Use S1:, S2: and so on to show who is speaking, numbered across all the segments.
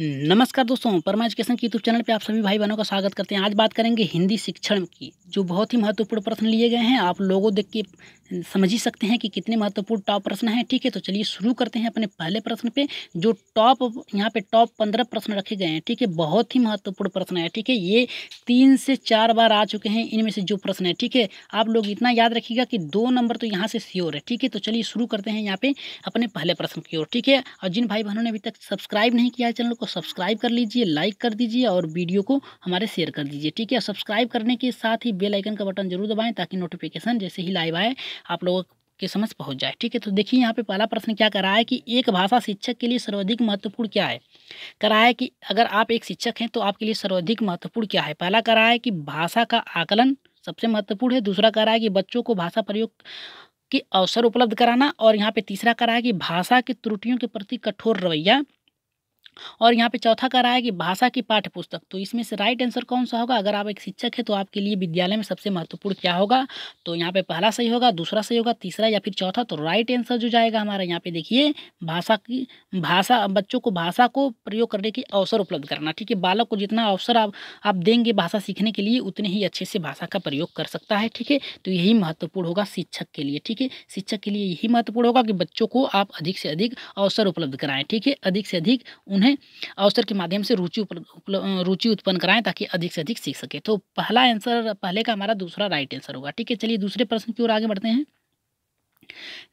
S1: नमस्कार दोस्तों परमा एजुकेशन के यूट्यूब चैनल पे आप सभी भाई बहनों का स्वागत करते हैं आज बात करेंगे हिंदी शिक्षण की जो बहुत ही महत्वपूर्ण प्रश्न लिए गए हैं आप लोगों देख के समझ ही सकते हैं कि कितने महत्वपूर्ण टॉप प्रश्न हैं ठीक है तो चलिए शुरू करते हैं अपने पहले प्रश्न पे जो टॉप यहाँ पे टॉप पंद्रह प्रश्न रखे गए हैं ठीक है बहुत ही महत्वपूर्ण प्रश्न है ठीक है ये तीन से चार बार आ चुके हैं इनमें से जो प्रश्न है ठीक है आप लोग इतना याद रखिएगा कि दो नंबर तो यहाँ से श्योर है ठीक है तो चलिए शुरू करते हैं यहाँ पे अपने पहले प्रश्न की ओर ठीक है और जिन भाई बहनों ने अभी तक सब्सक्राइब नहीं किया है चैनल को सब्सक्राइब कर लीजिए लाइक कर दीजिए और वीडियो को हमारे शेयर कर दीजिए ठीक है सब्सक्राइब करने के साथ ही बेलाइकन का बटन जरूर दबाएँ ताकि नोटिफिकेशन जैसे ही लाइव आए आप लोगों की समझ पहुंच जाए ठीक है तो देखिए यहाँ पे पहला प्रश्न क्या करा है कि एक भाषा शिक्षक के लिए सर्वाधिक महत्वपूर्ण क्या है करा है कि अगर आप एक शिक्षक हैं तो आपके लिए सर्वाधिक महत्वपूर्ण क्या है पहला करा है कि भाषा का आकलन सबसे महत्वपूर्ण है दूसरा करा है कि बच्चों को भाषा प्रयोग के अवसर उपलब्ध कराना और यहाँ पे तीसरा करा है कि भाषा की त्रुटियों के प्रति कठोर रवैया और यहाँ पे चौथा कह रहा है कि भाषा की पाठ्य पुस्तक तो इसमें से राइट आंसर कौन सा होगा अगर आप एक शिक्षक है तो आपके लिए विद्यालय में सबसे महत्वपूर्ण क्या होगा तो यहाँ पे पहला सही होगा दूसरा सही होगा तीसरा या फिर चौथा तो राइट आंसर जो जाएगा हमारा यहाँ पे देखिए भाषा की भाषा बच्चों को भाषा को प्रयोग करने के अवसर उपलब्ध करना ठीक है बालक को जितना अवसर आप आप देंगे भाषा सीखने के लिए उतने ही अच्छे से भाषा का प्रयोग कर सकता है ठीक है तो यही महत्वपूर्ण होगा शिक्षक के लिए ठीक है शिक्षक के लिए यही महत्वपूर्ण होगा कि बच्चों को आप अधिक से अधिक अवसर उपलब्ध कराएं ठीक है अधिक से अधिक उन्हें उन्हें अवसर के माध्यम से रुचि रुचि उत्पन्न कराएं ताकि अधिक से अधिक सीख सके तो पहला आंसर पहले का हमारा दूसरा राइट आंसर होगा ठीक है चलिए दूसरे प्रश्न की ओर आगे बढ़ते हैं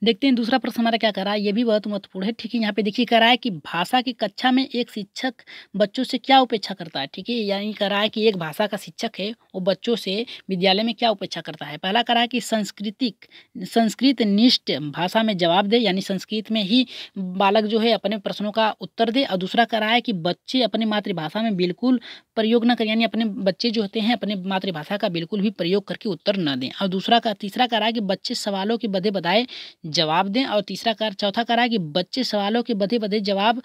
S1: देखते हैं दूसरा प्रश्न हमारा क्या कर रहा है ये भी बहुत महत्वपूर्ण है ठीक है यहाँ पे देखिए कर रहा है कि भाषा की कक्षा में एक शिक्षक बच्चों से क्या उपेक्षा करता है ठीक है यानी कर रहा है कि एक भाषा का शिक्षक है वो बच्चों से विद्यालय में क्या उपेक्षा करता है पहला कर रहा है कि संस्कृतिक संस्कृत निष्ठ भाषा में जवाब दे यानी संस्कृत में ही बालक जो है अपने प्रश्नों का उत्तर दे और दूसरा करा रहा है कि बच्चे अपनी मातृभाषा में बिल्कुल प्रयोग न करें यानी अपने बच्चे जो होते हैं अपने मातृभाषा का बिल्कुल भी प्रयोग करके उत्तर न दें और दूसरा तीसरा करा रहा है कि बच्चे सवालों के बधे बधाए है जवाब दें और तीसरा कार चौथा कर रहा है कि बच्चे सवालों के बधे बधे जवाब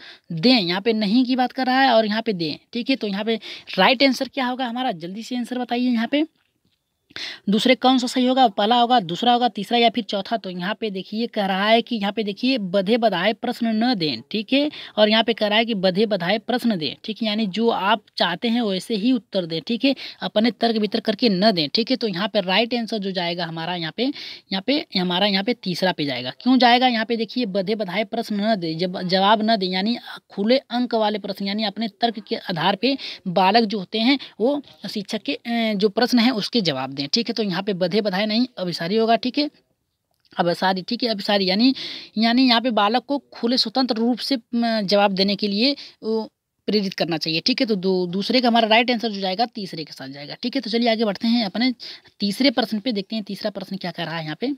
S1: दें यहाँ पे नहीं की बात कर रहा है और यहाँ पे दें ठीक है तो यहाँ पे राइट आंसर क्या होगा हमारा जल्दी से आंसर बताइए यहाँ पे दूसरे कौन सा सही होगा पहला होगा दूसरा होगा तीसरा या फिर चौथा तो यहाँ पे देखिए कह रहा है कि यहाँ पे देखिए बधे बधाए प्रश्न न दें ठीक है और यहाँ पे कह रहा है कि बधे बधाए प्रश्न दें ठीक है यानी जो आप चाहते हैं वैसे ही उत्तर दें ठीक है अपने तर्क वितर्क करके न दें ठीक है तो यहाँ पे राइट आंसर जो जाएगा हमारा यहाँ पे यहाँ पे हमारा यहाँ पे तीसरा पे जाएगा क्यों जाएगा यहाँ पे देखिए बधे बधाए प्रश्न न दे जब जवाब न दें यानी खुले अंक वाले प्रश्न यानी अपने तर्क के आधार पर बालक जो होते हैं वो शिक्षक के जो प्रश्न है उसके जवाब दें हैं ठीक है तो यहाँ पे बधे बधाए नहीं अभिसारी होगा ठीक है अभिसारी ठीक है अभिसारी यानी यानी यहाँ पे बालक को खुले स्वतंत्र रूप से जवाब देने के लिए प्रेरित करना चाहिए ठीक है तो दो, दूसरे का हमारा राइट आंसर जो जाएगा तीसरे के साथ जाएगा ठीक है तो चलिए आगे बढ़ते हैं अपने तीसरे प्रश्न पे देखते हैं तीसरा प्रश्न क्या कर रहा है यहाँ पे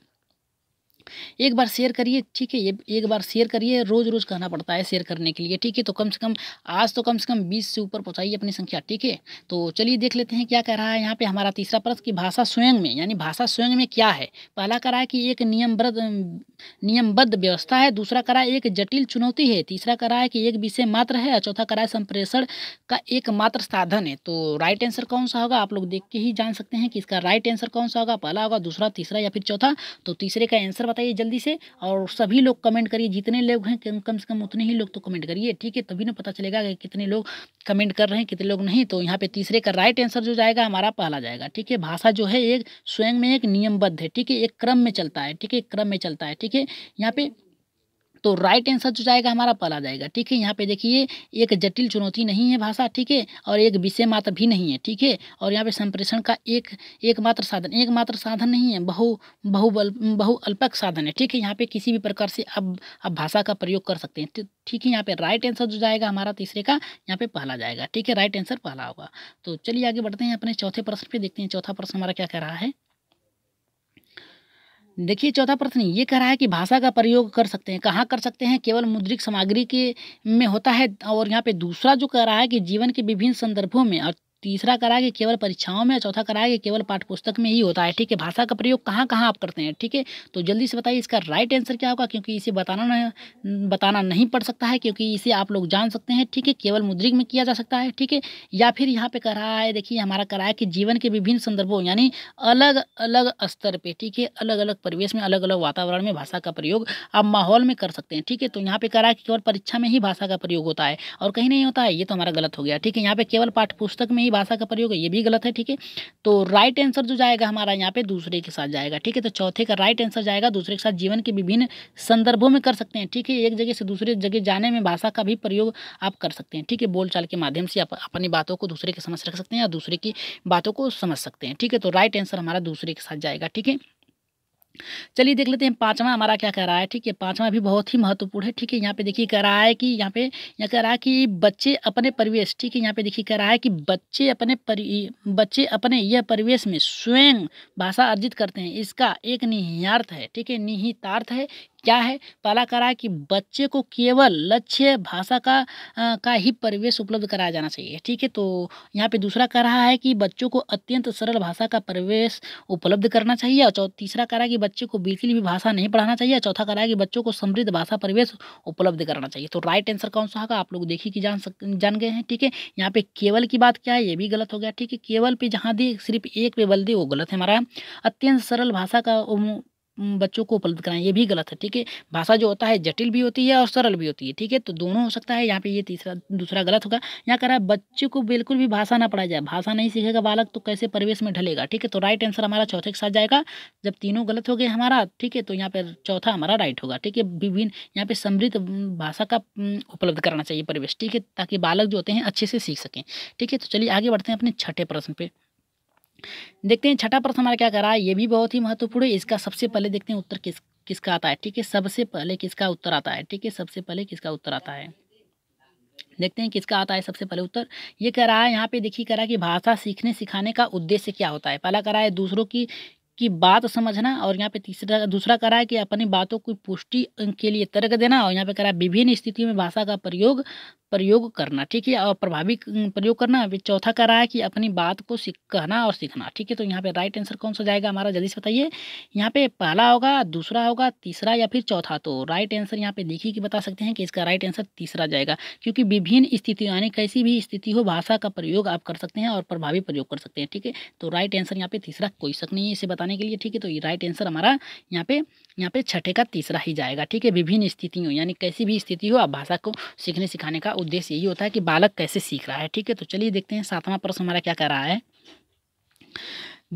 S1: एक बार शेयर करिए ठीक है ये एक बार शेयर करिए रोज़ रोज़ कहना पड़ता है शेयर करने के लिए ठीक है तो कम से कम आज तो कम से कम बीस से ऊपर पहुँचाइए अपनी संख्या ठीक है तो चलिए देख लेते हैं क्या कह रहा है यहाँ पर हमारा तीसरा प्रश्न कि भाषा स्वयं में यानी भाषा स्वयं में क्या है पहला कह रहा है कि एक नियमबद्ध नियमबद्ध व्यवस्था है दूसरा करा है एक जटिल चुनौती है तीसरा करा है कि एक विषय मात्र है और चौथा करा है संप्रेषण का एकमात्र साधन है तो राइट आंसर कौन सा होगा आप लोग देख के ही जान सकते हैं कि इसका राइट आंसर कौन सा होगा पहला होगा दूसरा तीसरा या फिर चौथा तो तीसरे का आंसर बताइए जल्दी से और सभी लोग कमेंट करिए जितने लोग हैं कम से कम उतने ही लोग तो कमेंट करिए ठीक है तभी ना पता चलेगा कि कितने लोग कमेंट कर रहे हैं कितने लोग नहीं तो यहाँ पे तीसरे का राइट आंसर जो जाएगा हमारा पहला जाएगा ठीक है भाषा जो है एक स्वयं में एक नियमबद्ध है ठीक है एक क्रम में चलता है ठीक है क्रम में चलता है ठीक है यहाँ पे तो राइट आंसर जो जाएगा हमारा पल आ जाएगा ठीक है यहाँ पे देखिए एक जटिल चुनौती नहीं है भाषा ठीक है और एक विषय मात्र भी नहीं है ठीक है और यहाँ पे संप्रेषण का एक एकमात्र साधन एकमात्र साधन नहीं है बहु बहु बहुअल्पक साधन है ठीक है यहाँ पे किसी भी प्रकार से अब अब भाषा का प्रयोग कर सकते हैं ठीक है यहाँ पे राइट आंसर जो जाएगा हमारा तीसरे का यहाँ पे पहला जाएगा ठीक है राइट आंसर पहला होगा तो चलिए आगे बढ़ते हैं अपने चौथे प्रश्न पे देखते हैं चौथा प्रश्न हमारा क्या कह रहा है देखिए चौथा प्रश्न ये कह रहा है कि भाषा का प्रयोग कर सकते हैं कहाँ कर सकते हैं केवल मुद्रिक सामग्री के में होता है और यहाँ पे दूसरा जो कह रहा है कि जीवन के विभिन्न संदर्भों में और तीसरा करा कि केवल परीक्षाओं में चौथा करा कि केवल पाठ्यपुस्तक में ही होता है ठीक है भाषा का प्रयोग कहाँ कहाँ आप करते हैं ठीक है तो जल्दी से बताइए इसका राइट आंसर क्या होगा क्योंकि इसे बताना नहीं बताना नहीं पड़ सकता है क्योंकि इसे आप लोग जान सकते हैं ठीक है केवल मुद्रिक में किया जा सकता है ठीक है या फिर यहाँ पर करा रहा है देखिए हमारा करा है कि जीवन के विभिन्न संदर्भों यानी अलग अलग स्तर पर ठीक है अलग अलग परिवेश में अलग अलग वातावरण में भाषा का प्रयोग आप माहौल में कर सकते हैं ठीक है तो यहाँ पर करा है कि केवल परीक्षा में ही भाषा का प्रयोग होता है और कहीं नहीं होता है ये तो हमारा गलत हो गया ठीक है यहाँ पर केवल पाठ्यपुस्तक में अंग्रेजी भाषा का प्रयोग है ये भी गलत है ठीक है तो राइट आंसर जो जाएगा हमारा यहाँ पे दूसरे के साथ जाएगा ठीक है तो चौथे का राइट आंसर जाएगा दूसरे के साथ जीवन के विभिन्न संदर्भों में कर सकते हैं ठीक है एक जगह से दूसरे जगह जाने में भाषा का भी प्रयोग आप कर सकते हैं ठीक है बोलचाल के माध्यम से आप अपनी बातों को दूसरे के समझ रख सकते हैं या दूसरे की बातों को समझ सकते हैं ठीक है तो राइट आंसर हमारा दूसरे के साथ जाएगा ठीक है चलिए देख लेते हैं पांचवा हमारा क्या कह रहा है ठीक है पांचवा भी बहुत ही महत्वपूर्ण है ठीक है यहाँ पे देखिए कह रहा है कि यहाँ पे यहाँ कह रहा है कि बच्चे अपने परिवेश ठीक है यहाँ पे देखिए कह रहा है कि बच्चे अपने परि बच्चे अपने यह परिवेश में स्वयं भाषा अर्जित करते हैं इसका एक निहितार्थ है ठीक है निहितार्थ है क्या है पहला कह रहा है कि बच्चे को केवल लक्ष्य भाषा का आ, का ही परिवेश उपलब्ध कराया जाना चाहिए ठीक है तो यहाँ पे दूसरा कह रहा है कि बच्चों को अत्यंत सरल भाषा का परिवेश उपलब्ध करना चाहिए और तीसरा कह रहा है कि बच्चे को बिल्कुल भी भाषा नहीं पढ़ाना चाहिए और चौथा कह रहा है कि बच्चों को समृद्ध भाषा परिवेश उपलब्ध करना चाहिए तो राइट आंसर कौन सा होगा आप लोग देखिए कि जान सक जान गए हैं ठीक है यहाँ पे केवल की बात क्या है ये भी गलत हो गया ठीक है केवल पे जहाँ दी सिर्फ एक पे बल दी वो गलत है हमारा अत्यंत सरल भाषा का बच्चों को उपलब्ध कराएं ये भी गलत है ठीक है भाषा जो होता है जटिल भी होती है और सरल भी होती है ठीक है तो दोनों हो सकता है यहाँ पे ये तीसरा दूसरा गलत होगा यहाँ कह रहा है बच्चे को बिल्कुल भी भाषा ना पढ़ाया जाए भाषा नहीं सीखेगा बालक तो कैसे परिवेश में ढलेगा ठीक है तो राइट आंसर हमारा चौथे के साथ जाएगा जब तीनों गलत हो गए हमारा ठीक है तो यहाँ पर चौथा हमारा राइट होगा ठीक है विभिन्न यहाँ पे समृद्ध भाषा का उपलब्ध कराना चाहिए परिवेश ठीक है ताकि बालक जो होते हैं अच्छे से सीख सकें ठीक है तो चलिए आगे बढ़ते हैं अपने छठे प्रश्न पे देखते हैं छठा प्रश्न हमारा क्या कर रहा है ये भी बहुत ही महत्वपूर्ण है इसका सबसे पहले देखते हैं उत्तर किस किसका आता है ठीक है सबसे पहले किसका उत्तर आता है ठीक है सबसे पहले किसका उत्तर आता है देखते हैं किसका आता है सबसे पहले उत्तर ये कह रहा है यहाँ पे देखिए कह रहा है कि भाषा सीखने सिखाने का उद्देश्य क्या होता है पहला कह रहा है दूसरों की की बात समझना और यहाँ पे तीसरा दूसरा करा है कि अपनी बातों की पुष्टि के लिए तर्क देना और यहाँ पे करा विभिन्न स्थितियों में भाषा का प्रयोग प्रयोग करना ठीक है और प्रभावी प्रयोग करना अभी चौथा कर रहा है कि अपनी बात को कहना और सीखना ठीक है तो यहाँ पे राइट आंसर कौन सा जाएगा हमारा जल्दी से बताइए यहाँ पे पहला होगा दूसरा होगा तीसरा या फिर चौथा तो राइट आंसर यहाँ पे देखिए कि बता सकते हैं कि इसका राइट आंसर तीसरा जाएगा क्योंकि विभिन्न स्थितियों यानी कैसी भी स्थिति हो भाषा का प्रयोग आप कर सकते हैं और प्रभावी प्रयोग कर सकते हैं ठीक है तो राइट आंसर यहाँ पे तीसरा कोई शक नहीं है इसे बताने बताने के लिए ठीक है तो ये राइट आंसर हमारा यहाँ पे यहाँ पे छठे का तीसरा ही जाएगा ठीक है विभिन्न स्थितियों यानी कैसी भी स्थिति हो आप भाषा को सीखने सिखाने का उद्देश्य यही होता है कि बालक कैसे सीख रहा है ठीक है तो चलिए देखते हैं सातवां प्रश्न हमारा क्या कर रहा है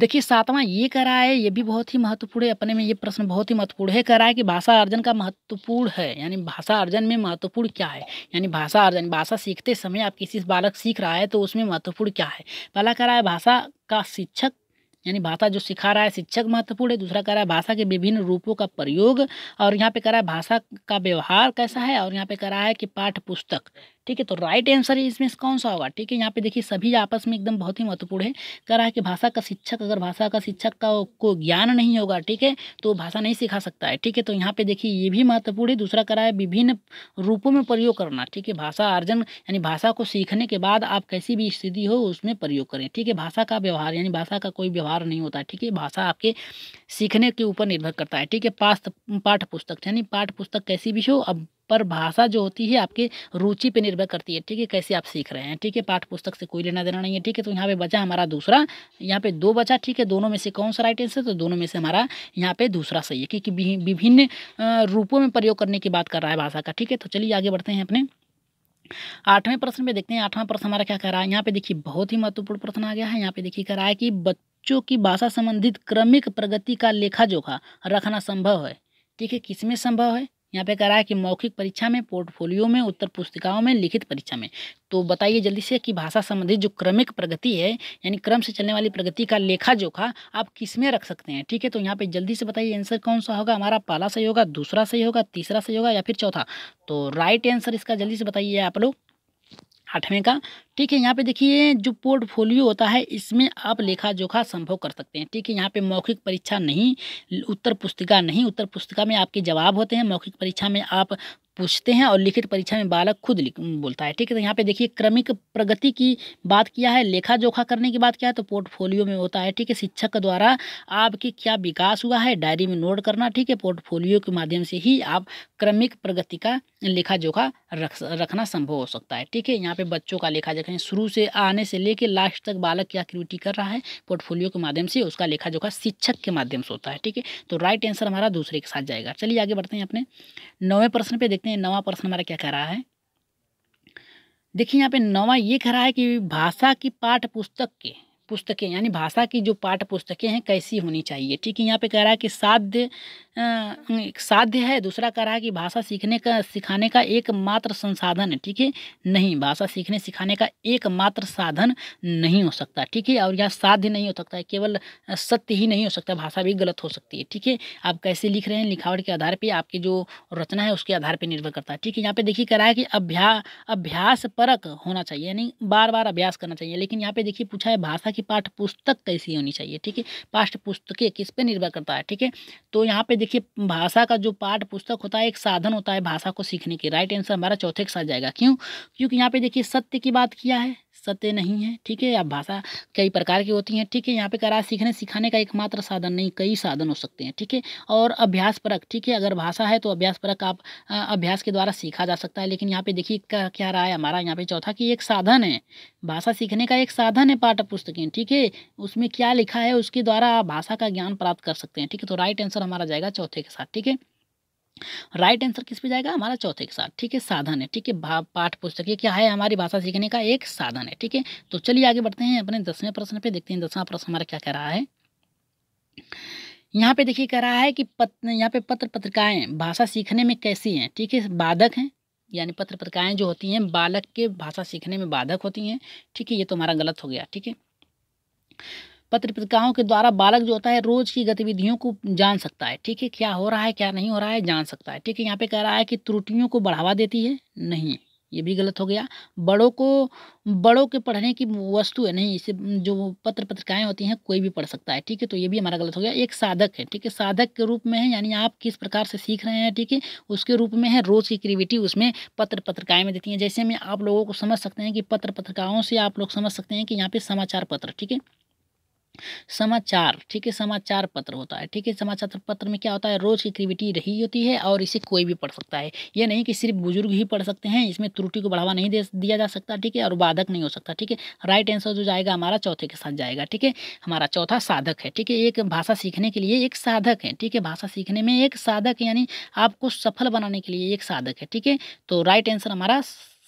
S1: देखिए सातवां ये कर रहा है ये भी बहुत ही महत्वपूर्ण है अपने में ये प्रश्न बहुत ही महत्वपूर्ण है कर रहा है कि भाषा अर्जन का महत्वपूर्ण है यानी भाषा अर्जन में महत्वपूर्ण क्या है यानी भाषा अर्जन भाषा सीखते समय आप किसी बालक सीख रहा है तो उसमें महत्वपूर्ण क्या है पहला कर रहा है भाषा का शिक्षक यानी भाषा जो सिखा रहा है शिक्षक महत्वपूर्ण है दूसरा कह रहा है भाषा के विभिन्न रूपों का प्रयोग और यहाँ पे कह रहा है भाषा का व्यवहार कैसा है और यहाँ पे कह रहा है कि पाठ पुस्तक ठीक है तो राइट आंसर इसमें कौन सा होगा ठीक है यहाँ पे देखिए सभी आपस में एकदम बहुत ही महत्वपूर्ण है कह रहा है कि भाषा का शिक्षक अगर भाषा का शिक्षक का को ज्ञान नहीं होगा ठीक है तो भाषा नहीं सिखा सकता है ठीक है तो यहाँ पे देखिए ये भी महत्वपूर्ण है दूसरा कह रहा है विभिन्न रूपों में प्रयोग करना ठीक है भाषा अर्जन यानी भाषा को सीखने के बाद आप कैसी भी स्थिति हो उसमें प्रयोग करें ठीक है भाषा का व्यवहार यानी भाषा का कोई व्यवहार नहीं होता ठीक है भाषा आपके सीखने के ऊपर निर्भर करता है ठीक है पाठ पाठ पुस्तक यानी पाठ पुस्तक कैसी भी हो अब पर भाषा जो होती है आपकी रुचि पर निर्भर करती है ठीक है कैसे आप सीख रहे हैं ठीक है पाठ पुस्तक से कोई लेना देना नहीं है ठीक है तो यहाँ पे बचा हमारा दूसरा यहाँ पे दो बचा ठीक है दोनों में से कौन सा राइट आंसर तो दोनों में से हमारा यहाँ पे दूसरा सही है क्योंकि विभिन्न रूपों में प्रयोग करने की बात कर रहा है भाषा का ठीक है तो चलिए आगे बढ़ते हैं अपने आठवें प्रश्न में देखते हैं आठवां प्रश्न हमारा क्या कर रहा है यहाँ पे देखिए बहुत ही महत्वपूर्ण प्रश्न आ गया है यहाँ पे देखिए कह रहा है कि बच्चों की भाषा संबंधित क्रमिक प्रगति का लेखा जोखा रखना संभव है ठीक है किसमें संभव है यहाँ पे कह रहा है कि मौखिक परीक्षा में पोर्टफोलियो में उत्तर पुस्तिकाओं में लिखित परीक्षा में तो बताइए जल्दी से कि भाषा संबंधित जो क्रमिक प्रगति है यानी क्रम से चलने वाली प्रगति का लेखा जोखा आप किस में रख सकते हैं ठीक है तो यहाँ पे जल्दी से बताइए आंसर कौन सा होगा हमारा पहला सही होगा दूसरा सही होगा तीसरा सही होगा या फिर चौथा तो राइट आंसर इसका जल्दी से बताइए आप लोग आठवें का ठीक है यहाँ पे देखिए जो पोर्टफोलियो होता है इसमें आप लेखा जोखा संभव कर सकते हैं ठीक है यहाँ पे मौखिक परीक्षा नहीं उत्तर पुस्तिका नहीं उत्तर पुस्तिका में आपके जवाब होते हैं मौखिक परीक्षा में आप पूछते हैं और लिखित परीक्षा में बालक खुद बोलता है ठीक है तो यहाँ पे देखिए क्रमिक प्रगति की बात किया है लेखा जोखा करने की बात किया है तो पोर्टफोलियो में होता है ठीक है शिक्षक द्वारा आपके क्या विकास हुआ है डायरी में नोट करना ठीक है पोर्टफोलियो के माध्यम से ही आप क्रमिक प्रगति का लेखा जोखा रख रखना संभव हो सकता है ठीक है यहाँ पे बच्चों का लेखा जोखा शुरू से आने से लेके लास्ट तक बालक क्या एक्टिविटी कर रहा है पोर्टफोलियो के माध्यम से उसका लेखा जोखा शिक्षक के माध्यम से होता है ठीक है तो राइट आंसर हमारा दूसरे के साथ जाएगा चलिए आगे बढ़ते हैं अपने नौवें प्रश्न पे देखते हैं नवा प्रश्न हमारा क्या कह रहा है देखिए यहाँ पे नवा ये कह रहा है कि भाषा की पाठ पुस्तक के पुस्तकें यानी भाषा की जो पाठ पुस्तकें हैं कैसी होनी चाहिए ठीक है यहाँ पे कह रहा है कि साध्य अं, एक साध्य है दूसरा कह रहा है कि भाषा सीखने का सिखाने का एकमात्र संसाधन है ठीक है नहीं भाषा सीखने सिखाने का एकमात्र साधन नहीं हो सकता ठीक है और यह साध्य नहीं हो सकता है केवल सत्य ही नहीं हो सकता भाषा भी गलत हो सकती है ठीक है आप कैसे लिख रहे हैं लिखावट के आधार पर आपकी जो रचना है उसके आधार पर निर्भर करता है ठीक है यहाँ पे देखिए कह रहा है कि अभ्या अभ्यास परक होना चाहिए यानी बार बार अभ्यास करना चाहिए लेकिन यहाँ पे देखिए पूछा है भाषा की पाठ्य पुस्तक कैसी होनी चाहिए ठीक है पाठ्य पुस्तकें किस पे निर्भर करता है ठीक है तो यहाँ पे देखिए भाषा का जो पाठ पुस्तक होता है एक साधन होता है भाषा को सीखने के राइट आंसर हमारा चौथे के साथ जाएगा क्यों क्योंकि यहाँ पे देखिए सत्य की बात किया है सत्य नहीं है ठीक है आप भाषा कई प्रकार की होती हैं ठीक है यहाँ पे कह रहा है सीखने सिखाने का एकमात्र साधन नहीं कई साधन हो सकते हैं ठीक है और अभ्यास परक ठीक है अगर भाषा है तो अभ्यास परक आप अभ्यास के द्वारा सीखा जा सकता है लेकिन यहाँ पे देखिए क्या रहा है हमारा यहाँ पे चौथा कि एक साधन है भाषा सीखने का एक साधन है पाठ्य पुस्तकें ठीक है उसमें क्या लिखा है उसके द्वारा भाषा का ज्ञान प्राप्त कर सकते हैं ठीक है तो राइट आंसर हमारा जाएगा चौथे के साथ ठीक है राइट आंसर किस पे जाएगा हमारा चौथे के साथ ठीक है साधन है ठीक है भाव पाठ ये क्या है हमारी भाषा सीखने का एक साधन है ठीक है तो चलिए आगे बढ़ते हैं अपने दसवें प्रश्न पे देखते हैं दसवां प्रश्न हमारा क्या कह रहा है यहाँ पे देखिए कह रहा है कि पत यहाँ पे पत्र पत्रिकाएं भाषा सीखने में कैसी हैं ठीक है बाधक हैं यानी पत्र पत्रिकाएं जो होती हैं बालक के भाषा सीखने में बाधक होती हैं ठीक है ये तो हमारा गलत हो गया ठीक है पत्र पत्रिकाओं के द्वारा बालक जो होता है रोज़ की गतिविधियों को जान सकता है ठीक है क्या हो रहा है क्या नहीं हो रहा है जान सकता है ठीक है यहाँ पे कह रहा है कि त्रुटियों को बढ़ावा देती है नहीं ये भी गलत हो गया बड़ों को बड़ों के पढ़ने की वस्तु है नहीं इसे जो पत्र पत्रिकाएं होती हैं कोई भी पढ़ सकता है ठीक है तो ये भी हमारा गलत हो गया एक साधक है ठीक है साधक के रूप में है यानी आप किस प्रकार से सीख रहे हैं ठीक है उसके रूप में है रोज़ की क्रिविटी उसमें पत्र पत्रिकाएं में देती हैं जैसे में आप लोगों को समझ सकते हैं कि पत्र पत्रिकाओं से आप लोग समझ सकते हैं कि यहाँ पे समाचार पत्र ठीक है समाचार ठीक है समाचार पत्र होता है ठीक है समाचार पत्र में क्या होता है रोज़ की एक्टिविटी रही होती है और इसे कोई भी पढ़ सकता है यह नहीं कि सिर्फ बुजुर्ग ही पढ़ सकते हैं इसमें त्रुटि को बढ़ावा नहीं दे दिया जा सकता ठीक है और बाधक नहीं हो सकता ठीक है राइट आंसर जो जाएगा हमारा चौथे के साथ जाएगा ठीक है हमारा चौथा साधक है ठीक है एक भाषा सीखने के लिए एक साधक है ठीक है भाषा सीखने में एक साधक यानी आपको सफल बनाने के लिए एक साधक है ठीक है तो राइट आंसर हमारा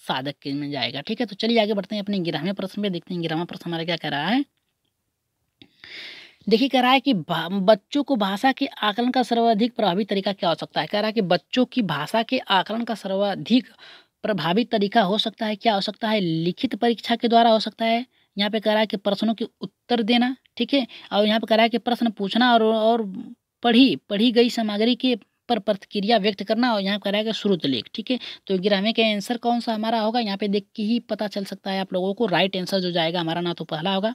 S1: साधक में जाएगा ठीक है तो चलिए आगे बढ़ते हैं अपने ग्रामीण प्रश्न पे देखते हैं ग्यारहवा प्रश्न हमारा क्या कह रहा है देखिए कह रहा है कि बच्चों को भाषा के आकलन का सर्वाधिक प्रभावी तरीका क्या हो सकता है कह रहा है कि बच्चों की भाषा के आकलन का सर्वाधिक प्रभावी तरीका हो सकता है क्या हो सकता है लिखित परीक्षा के द्वारा हो सकता है यहाँ पे कह रहा है कि प्रश्नों के उत्तर देना ठीक है और यहाँ पे कह रहा है कि प्रश्न पूछना और और पढ़ी पढ़ी गई सामग्री के पर प्रतिक्रिया व्यक्त करना और यहाँ कराएगा श्रुत लेख ठीक है तो ग्यारहवें का आंसर कौन सा हमारा होगा यहाँ पे देख के ही पता चल सकता है आप लोगों को राइट आंसर जो जाएगा हमारा ना तो पहला होगा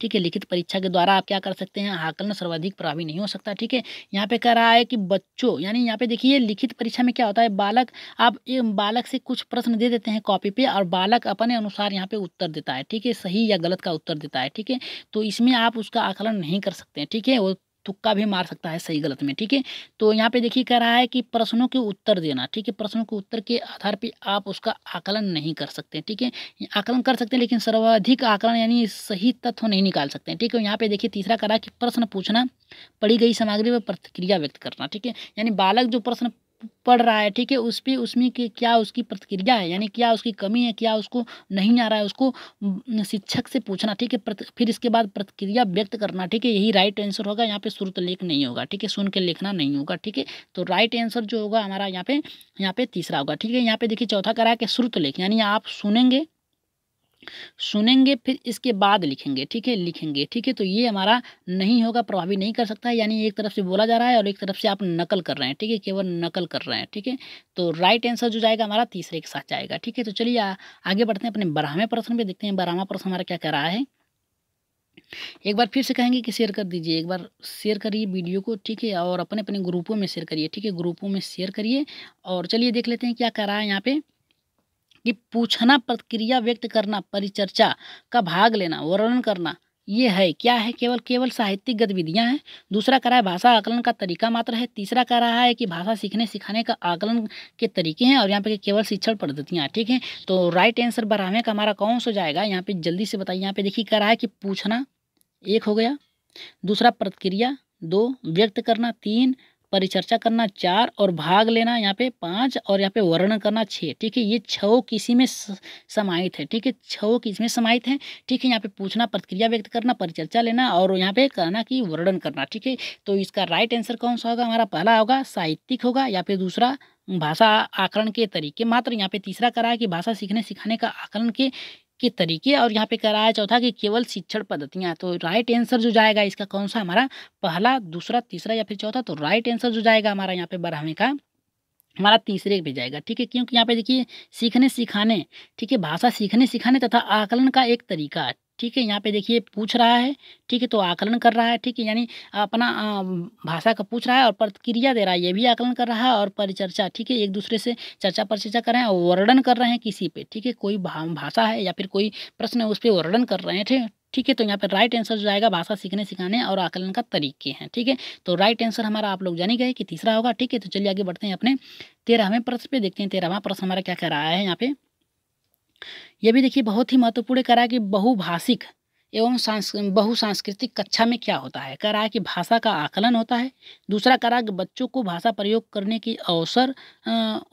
S1: ठीक है लिखित परीक्षा के द्वारा आप क्या कर सकते हैं आकलन हाँ, सर्वाधिक प्रभावी नहीं हो सकता ठीक है यहाँ पे कह रहा है कि बच्चों यानी यहाँ पे देखिए लिखित परीक्षा में क्या होता है बालक आप बालक से कुछ प्रश्न दे देते हैं कॉपी पे और बालक अपने अनुसार यहाँ पे उत्तर देता है ठीक है सही या गलत का उत्तर देता है ठीक है तो इसमें आप उसका आकलन नहीं कर सकते हैं ठीक है वो तुक्का भी मार सकता है सही गलत में ठीक है तो यहाँ पे देखिए कह रहा है कि प्रश्नों के उत्तर देना ठीक है प्रश्नों के उत्तर के आधार पर आप उसका आकलन नहीं कर सकते ठीक है आकलन कर सकते हैं लेकिन सर्वाधिक आकलन यानी सही तत्व नहीं निकाल सकते हैं ठीक है यहाँ पे देखिए तीसरा कह रहा है कि प्रश्न पूछना पड़ी गई सामग्री पर प्रतिक्रिया व्यक्त करना ठीक है यानी बालक जो प्रश्न पढ़ रहा है ठीक है उस पर उसमें कि क्या उसकी प्रतिक्रिया है यानी क्या उसकी कमी है क्या उसको नहीं आ रहा है उसको शिक्षक से पूछना ठीक है फिर इसके बाद प्रतिक्रिया व्यक्त करना ठीक है यही राइट आंसर होगा यहाँ पे श्रुत लेख नहीं होगा ठीक है सुन के लिखना नहीं होगा ठीक है तो राइट आंसर जो होगा हमारा यहाँ पे यहाँ पे तीसरा होगा ठीक है यहाँ पे देखिए चौथा करा है कि श्रुत लेख यानी आप सुनेंगे सुनेंगे फिर इसके बाद लिखेंगे ठीक है लिखेंगे ठीक है तो ये हमारा नहीं होगा प्रभावी नहीं कर सकता है यानी एक तरफ से बोला जा रहा है और एक तरफ से आप नकल कर रहे हैं ठीक है केवल नकल कर रहे हैं ठीक है तो राइट आंसर जो जाएगा हमारा तीसरे के साथ जाएगा ठीक है तो चलिए आगे बढ़ते हैं अपने बारहवें प्रश्न पर देखते हैं बारहवा प्रश्न हमारा क्या कर रहा है एक बार फिर से कहेंगे कि शेयर कर दीजिए एक बार शेयर करिए वीडियो को ठीक है और अपने अपने ग्रुपों में शेयर करिए ठीक है ग्रुपों में शेयर करिए और चलिए देख लेते हैं क्या कर रहा है यहाँ पे कि पूछना प्रतिक्रिया व्यक्त करना परिचर्चा का भाग लेना वर्णन करना ये है क्या है केवल केवल साहित्यिक गतिविधियां हैं दूसरा कह रहा है भाषा आकलन का तरीका मात्र है तीसरा कह रहा है कि भाषा सीखने सिखाने का आकलन के तरीके हैं और यहाँ पे केवल शिक्षण पद्धतियाँ ठीक हैं तो राइट आंसर बराहवे का हमारा कौन सा जाएगा यहाँ पे जल्दी से बताइए यहाँ पे देखिए कह रहा है कि पूछना एक हो गया दूसरा प्रतिक्रिया दो व्यक्त करना तीन परिचर्चा करना चार और भाग लेना यहाँ पे पाँच और यहाँ पे वर्णन करना छः ठीक है ये छः किसी में समाहित है ठीक है छः किस में समाहित है ठीक है यहाँ पे पूछना प्रतिक्रिया व्यक्त करना परिचर्चा लेना और यहाँ पे कहना कि वर्णन करना ठीक है तो इसका राइट आंसर कौन सा होगा हमारा पहला होगा साहित्यिक होगा या फिर दूसरा भाषा आकलन के तरीके मात्र यहाँ पे तीसरा करा है कि भाषा सीखने सिखाने का आकलन के के तरीके और यहाँ पे कराया चौथा कि केवल शिक्षण पद्धतियाँ तो राइट आंसर जो जाएगा इसका कौन सा हमारा पहला दूसरा तीसरा या फिर चौथा तो राइट आंसर जो जाएगा हमारा यहाँ पे बारहवें का हमारा तीसरे भी जाएगा ठीक है क्योंकि यहाँ पे देखिए सीखने सिखाने ठीक है भाषा सीखने सिखाने तथा आकलन का एक तरीका ठीक है यहाँ पे देखिए पूछ रहा है ठीक है तो आकलन कर रहा है ठीक है यानी अपना भाषा का पूछ रहा है और प्रतिक्रिया दे रहा है ये भी आकलन कर रहा है और परिचर्चा ठीक है एक दूसरे से चर्चा परिचर्चा कर रहे हैं और वर्णन कर रहे हैं किसी पे ठीक है कोई भाषा है या फिर कोई प्रश्न है उस पर वर्णन कर रहे हैं ठीक ठीक है तो यहाँ पर राइट आंसर जो आएगा भाषा सीखने सिखाने और आकलन का तरीके हैं ठीक है तो राइट आंसर हमारा आप लोग जान ही गए कि तीसरा होगा ठीक है तो चलिए आगे बढ़ते हैं अपने तेरहवें प्रश्न पे देखते हैं तेरहवा प्रश्न हमारा क्या कह रहा है यहाँ पे यह भी देखिए बहुत ही महत्वपूर्ण करा कि बहुभाषिक एवं सांस बहुसांस्कृतिक कक्षा में क्या होता है कह रहा है कि भाषा का आकलन होता है दूसरा कह रहा है कि बच्चों को भाषा प्रयोग करने की अवसर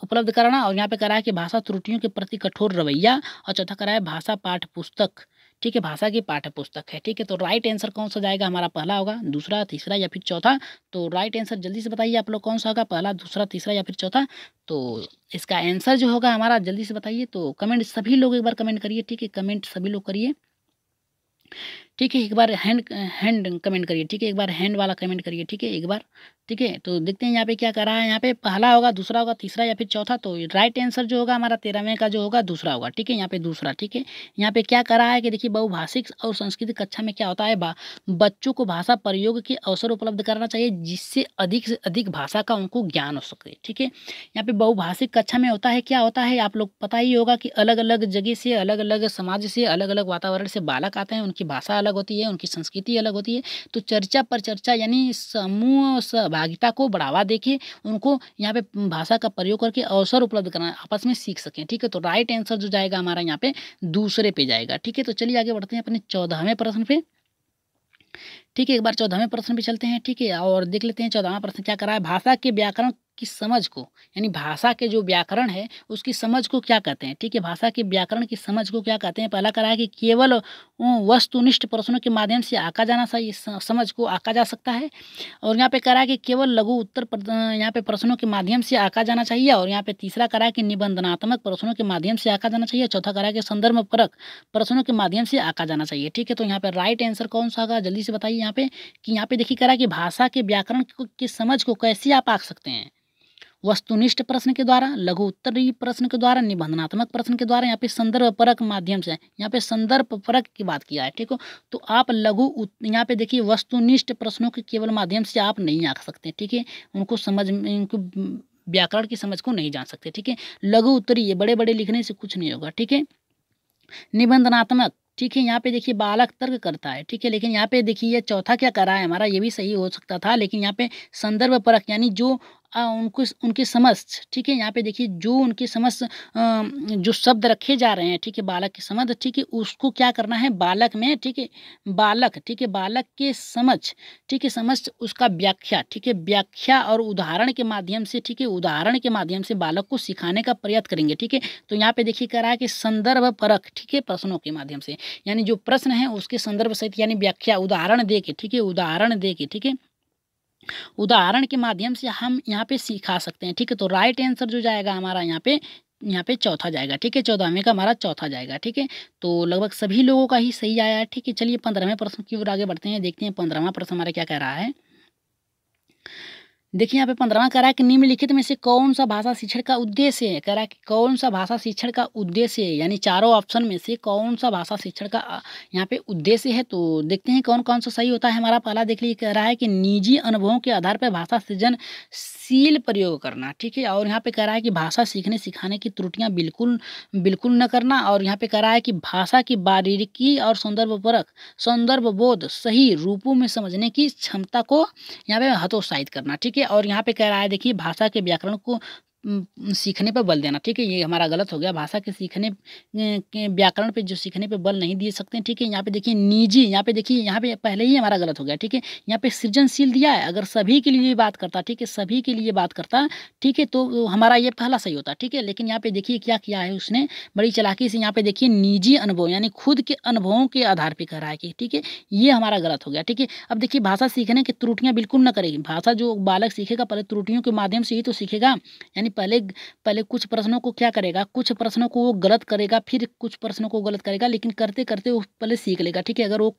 S1: उपलब्ध कराना और यहाँ पे कह रहा है कि भाषा त्रुटियों के प्रति कठोर रवैया और चौथा कह रहा है भाषा पाठ पुस्तक ठीक है भाषा की पाठ्य पुस्तक है ठीक है तो राइट आंसर कौन सा जाएगा हमारा पहला होगा दूसरा तीसरा या फिर चौथा तो राइट आंसर जल्दी से बताइए आप लोग कौन सा होगा पहला दूसरा तीसरा या फिर चौथा तो इसका आंसर जो होगा हमारा जल्दी से बताइए तो कमेंट सभी लोग एक बार कमेंट करिए ठीक है कमेंट सभी लोग करिए ठीक है एक बार हैंड हैंड कमेंट करिए ठीक है एक बार हैंड वाला कमेंट करिए ठीक है एक बार ठीक है तो देखते हैं यहाँ पे क्या कर रहा है यहाँ पे पहला होगा दूसरा होगा तीसरा या फिर चौथा तो राइट आंसर जो होगा हमारा तेरहवें का जो होगा दूसरा होगा ठीक है यहाँ पे दूसरा ठीक है यहाँ पे क्या कर रहा है कि देखिए बहुभाषिक और संस्कृत कक्षा में क्या होता है बच्चों को भाषा प्रयोग के अवसर उपलब्ध कराना चाहिए जिससे अधिक से अधिक भाषा का उनको ज्ञान हो सके ठीक है यहाँ पे बहुभाषिक कक्षा में होता है क्या होता है आप लोग पता ही होगा कि अलग अलग जगह से अलग अलग समाज से अलग अलग वातावरण से बालक आते हैं उनकी भाषा अलग होती है उनकी संस्कृति अलग होती है तो चर्चा पर चर्चा यानी समूह सहभागिता को बढ़ावा देके उनको यहाँ पे भाषा का प्रयोग करके अवसर उपलब्ध कराना आपस में सीख सकें ठीक है तो राइट आंसर जो जाएगा हमारा यहाँ पे दूसरे पे जाएगा ठीक है तो चलिए आगे बढ़ते हैं अपने चौदहवें प्रश्न पे ठीक है एक बार चौदहवें प्रश्न पे चलते हैं ठीक है और देख लेते हैं चौदहवा प्रश्न क्या करा है भाषा के व्याकरण की समझ को यानी भाषा के जो व्याकरण है उसकी समझ को क्या कहते हैं ठीक है भाषा के व्याकरण की समझ को क्या कहते हैं पहला कह रहा है कि केवल वस्तुनिष्ठ प्रश्नों के माध्यम से आका जाना सही समझ को आका जा सकता है और यहाँ पे कह रहा है कि केवल लघु उत्तर यहाँ पे प्रश्नों के माध्यम से आका जाना चाहिए और यहाँ पे तीसरा कह रहा है कि निबंधनात्मक प्रश्नों के माध्यम से आका जाना चाहिए चौथा कह रहा है कि संदर्भ परक प्रश्नों के माध्यम से आका जाना चाहिए ठीक है तो यहाँ पे राइट आंसर कौन सा होगा जल्दी से बताइए यहाँ पे कि यहाँ पे देखिए कह रहा है कि भाषा के व्याकरण की समझ को कैसे आप आंक सकते हैं वस्तुनिष्ठ प्रश्न के द्वारा लघु उत्तरी प्रश्न के द्वारा निबंधनात्मक प्रश्न के द्वारा यहाँ पे संदर्भ परक माध्यम से यहाँ पे संदर्भ परक की बात किया है ठीक हो तो आप लघु यहाँ पे देखिए वस्तुनिष्ठ प्रश्नों के केवल माध्यम से आप नहीं आ सकते ठीक है उनको समझ उनको व्याकरण की समझ को नहीं जान सकते ठीक है लघु ये बड़े बड़े लिखने से कुछ नहीं होगा ठीक है निबंधनात्मक ठीक है यहाँ पे देखिए बालक तर्क करता है ठीक है लेकिन यहाँ पे देखिए ये चौथा क्या करा है हमारा ये भी सही हो सकता था लेकिन यहाँ पे संदर्भ परक यानी जो उनको उनकी समस्त ठीक है यहाँ पे देखिए जो उनकी समस्त जो शब्द रखे जा रहे हैं ठीक है बालक के समझ ठीक है उसको क्या करना है बालक में ठीक है बालक ठीक है बालक के समझ ठीक है समझ उसका व्याख्या ठीक है व्याख्या और उदाहरण के माध्यम से ठीक है उदाहरण के माध्यम से बालक को सिखाने का प्रयत्न करेंगे ठीक है तो यहाँ पे देखिए कह रहा है कि संदर्भ परख ठीक है प्रश्नों के माध्यम से यानी जो प्रश्न है उसके संदर्भ सहित यानी व्याख्या उदाहरण दे के ठीक है उदाहरण दे के ठीक है उदाहरण के माध्यम से हम यहाँ पे सिखा सकते हैं ठीक है तो राइट आंसर जो जाएगा हमारा यहाँ पे यहाँ पे चौथा जाएगा ठीक है चौदहवें का हमारा चौथा जाएगा ठीक है तो लगभग सभी लोगों का ही सही आया है ठीक है चलिए पंद्रहवें प्रश्न की ओर आगे बढ़ते हैं देखते हैं पंद्रहवा प्रश्न हमारा क्या कह रहा है देखिए यहाँ पे पंद्रहवा है कि निम्नलिखित में से कौन सा भाषा शिक्षण का उद्देश्य है कह रहा है कि कौन सा भाषा शिक्षण का उद्देश्य है यानी चारों ऑप्शन में से कौन सा भाषा शिक्षण का यहाँ पे उद्देश्य है तो देखते हैं कौन कौन सा सही होता है हमारा पहला देख लीजिए कह रहा है कि निजी अनुभवों के आधार पर भाषा सृजन सील प्रयोग करना ठीक है और यहाँ पे कह रहा है कि भाषा सीखने सिखाने की त्रुटियाँ बिल्कुल बिल्कुल न करना और यहाँ पे कह रहा है कि भाषा की बारीकी और सौंदर्य परक सौंदर्य बोध सही रूपों में समझने की क्षमता को यहाँ पे हतोत्साहित करना ठीक है और यहाँ पे कह रहा है देखिए भाषा के व्याकरण को सीखने पर बल देना ठीक है ये हमारा गलत हो गया भाषा के सीखने के व्याकरण पे जो सीखने पे बल नहीं दे सकते ठीक है यहाँ पे देखिए निजी यहाँ पे देखिए यहाँ पे पहले ही हमारा गलत हो गया ठीक है यहाँ पे सृजनशील दिया है अगर सभी के लिए बात करता ठीक है सभी के लिए बात करता ठीक है तो हमारा ये पहला सही होता ठीक है लेकिन यहाँ पे देखिए क्या किया है उसने बड़ी चलाकी से यहाँ पे देखिए निजी अनुभव यानी खुद के अनुभवों के आधार पर कह रहा है कि ठीक है ये हमारा गलत हो गया ठीक है अब देखिए भाषा सीखने की त्रुटियाँ बिल्कुल ना करेगी भाषा जो बालक सीखेगा पहले त्रुटियों के माध्यम से ही तो सीखेगा यानी पहले पहले कुछ प्रश्नों को क्या करेगा कुछ प्रश्नों को वो गलत करेगा फिर कुछ प्रश्नों को गलत करेगा लेकिन करते करते वो पहले सीख लेगा ठीक है अगर वो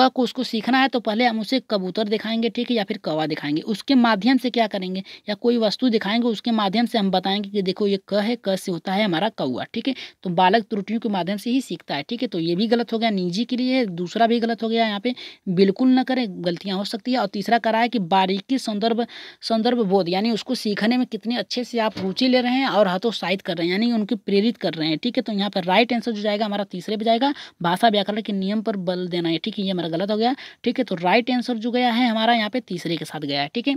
S1: क को उसको सीखना है तो पहले हम उसे कबूतर दिखाएंगे ठीक है या फिर कवा दिखाएंगे उसके माध्यम से क्या करेंगे या कोई वस्तु दिखाएंगे उसके माध्यम से हम बताएंगे कि देखो ये क है क से होता है हमारा कौआ ठीक है तो बालक त्रुटियों के माध्यम से ही सीखता है ठीक है तो ये भी गलत हो गया निजी के लिए दूसरा भी गलत हो गया यहाँ पे बिल्कुल ना करें गलतियाँ हो सकती है और तीसरा करा है कि बारीकी संदर्भ संदर्भ बोध यानी उसको सीखने में कितने अच्छे से आप रुचि ले रहे हैं और हतोत्साहित कर रहे हैं यानी उनकी प्रेरित कर रहे हैं ठीक है तो यहाँ पर राइट आंसर जो जाएगा हमारा तीसरे पे जाएगा भाषा व्याकरण के नियम पर बल देना है ठीक है ये हमारा गलत हो गया ठीक है तो राइट आंसर जो गया है हमारा यहाँ पे तीसरे के साथ गया है ठीक है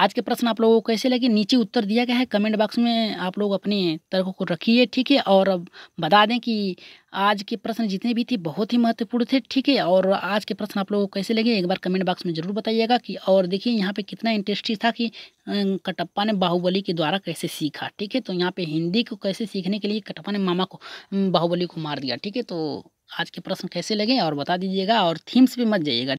S1: आज के प्रश्न आप लोगों को कैसे लगे नीचे उत्तर दिया गया है कमेंट बॉक्स में आप लोग अपने तर्क को रखिए ठीक है और अब बता दें कि आज के प्रश्न जितने भी थे बहुत ही महत्वपूर्ण थे ठीक है और आज के प्रश्न आप लोगों को कैसे लगे एक बार कमेंट बॉक्स में जरूर बताइएगा कि और देखिए यहाँ पे कितना इंटरेस्टिंग था कि अं, कटप्पा ने बाहुबली के द्वारा कैसे सीखा ठीक है तो यहाँ पर हिंदी को कैसे सीखने के लिए कटप्पा ने मामा को अं, बाहुबली को मार दिया ठीक है तो आज के प्रश्न कैसे लगे और बता दीजिएगा और थीम्स भी मत जाइएगा